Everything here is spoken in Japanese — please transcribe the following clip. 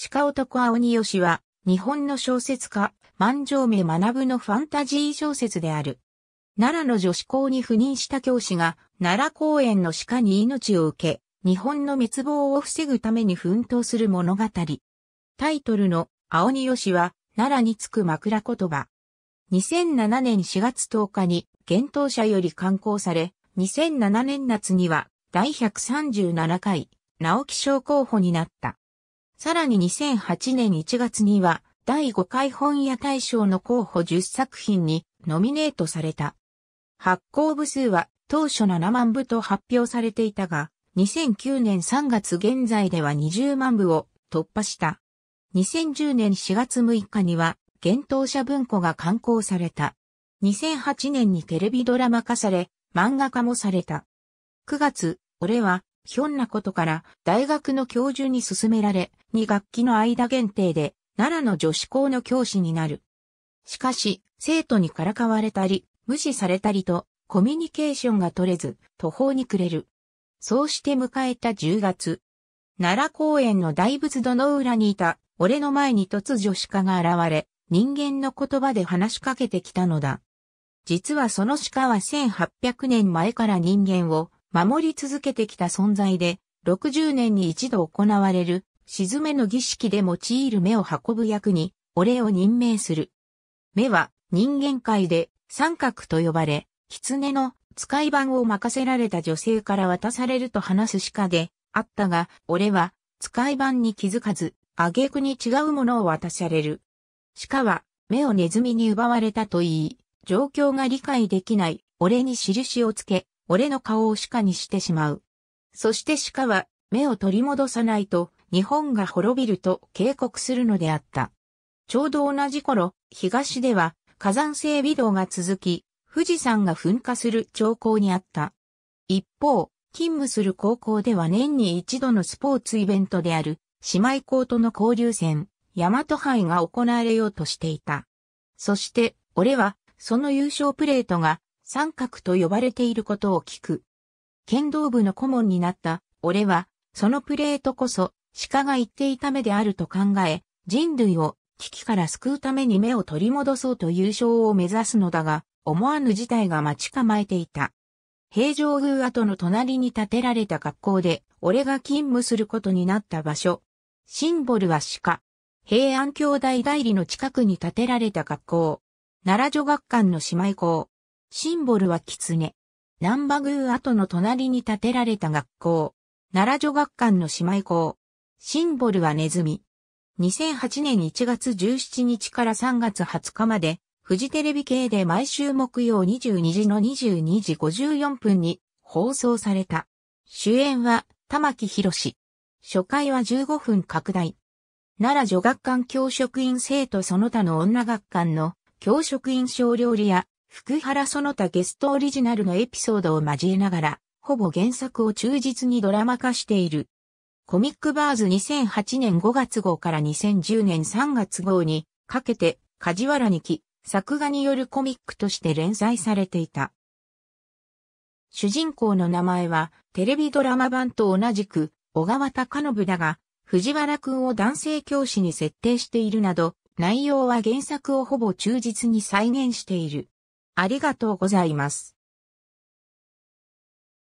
鹿男青鬼義は、日本の小説家、万丈目学のファンタジー小説である。奈良の女子校に赴任した教師が、奈良公園の鹿に命を受け、日本の滅亡を防ぐために奮闘する物語。タイトルの、青鬼義は、奈良につく枕言葉。2007年4月10日に、厳冬者より刊行され、2007年夏には、第137回、直木賞候補になった。さらに2008年1月には、第5回本屋大賞の候補10作品にノミネートされた。発行部数は当初7万部と発表されていたが、2009年3月現在では20万部を突破した。2010年4月6日には、幻冬者文庫が刊行された。2008年にテレビドラマ化され、漫画化もされた。9月、俺は、ひょんなことから大学の教授に勧められ、2学期の間限定で奈良の女子校の教師になる。しかし、生徒にからかわれたり、無視されたりと、コミュニケーションが取れず、途方に暮れる。そうして迎えた10月。奈良公園の大仏戸の裏にいた、俺の前に突如鹿が現れ、人間の言葉で話しかけてきたのだ。実はその鹿は1800年前から人間を守り続けてきた存在で、60年に一度行われる、沈めの儀式で用いる目を運ぶ役に、お礼を任命する。目は、人間界で、三角と呼ばれ、狐の使い番を任せられた女性から渡されると話す鹿で、あったが、俺は、使い番に気づかず、挙句に違うものを渡される。鹿は、目をネズミに奪われたと言い、状況が理解できない、俺に印をつけ、俺の顔を鹿にしてしまう。そして鹿は、目を取り戻さないと、日本が滅びると警告するのであった。ちょうど同じ頃、東では火山性微動が続き、富士山が噴火する兆候にあった。一方、勤務する高校では年に一度のスポーツイベントである、姉妹校との交流戦、大和杯が行われようとしていた。そして、俺は、その優勝プレートが、三角と呼ばれていることを聞く。剣道部の顧問になった、俺は、そのプレートこそ、鹿が言っていた目であると考え、人類を危機から救うために目を取り戻そうと優勝を目指すのだが、思わぬ事態が待ち構えていた。平城宮跡の隣に建てられた学校で、俺が勤務することになった場所。シンボルは鹿。平安兄弟代理の近くに建てられた学校。奈良女学館の姉妹校。シンボルは狐。南波宮跡の隣に建てられた学校。奈良女学館の姉妹校。シンボルはネズミ。2008年1月17日から3月20日まで、フジテレビ系で毎週木曜22時の22時54分に放送された。主演は玉木宏。初回は15分拡大。奈良女学館教職員生徒その他の女学館の教職員小料理屋、福原その他ゲストオリジナルのエピソードを交えながら、ほぼ原作を忠実にドラマ化している。コミックバーズ2008年5月号から2010年3月号にかけて梶原にき作画によるコミックとして連載されていた。主人公の名前はテレビドラマ版と同じく小川隆信だが、藤原くんを男性教師に設定しているなど、内容は原作をほぼ忠実に再現している。ありがとうございます。